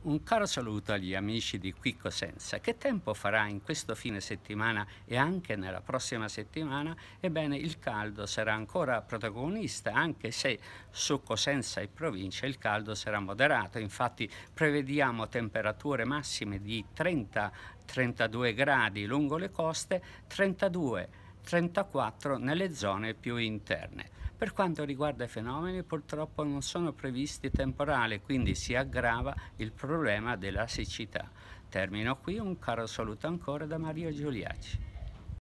Un caro saluto agli amici di Qui Cosenza. Che tempo farà in questo fine settimana e anche nella prossima settimana? Ebbene, il caldo sarà ancora protagonista, anche se su Cosenza e provincia il caldo sarà moderato. Infatti prevediamo temperature massime di 30-32 gradi lungo le coste, 32-34 nelle zone più interne. Per quanto riguarda i fenomeni purtroppo non sono previsti temporali, quindi si aggrava il problema della siccità. Termino qui, un caro saluto ancora da Maria Giuliacci.